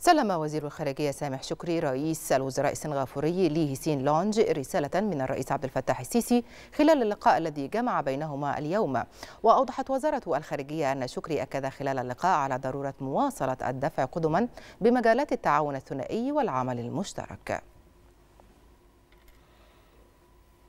سلم وزير الخارجية سامح شكري رئيس الوزراء السنغافوري لي هيسين لونج رسالة من الرئيس عبد الفتاح السيسي خلال اللقاء الذي جمع بينهما اليوم وأوضحت وزارة الخارجية أن شكري أكد خلال اللقاء على ضرورة مواصلة الدفع قدما بمجالات التعاون الثنائي والعمل المشترك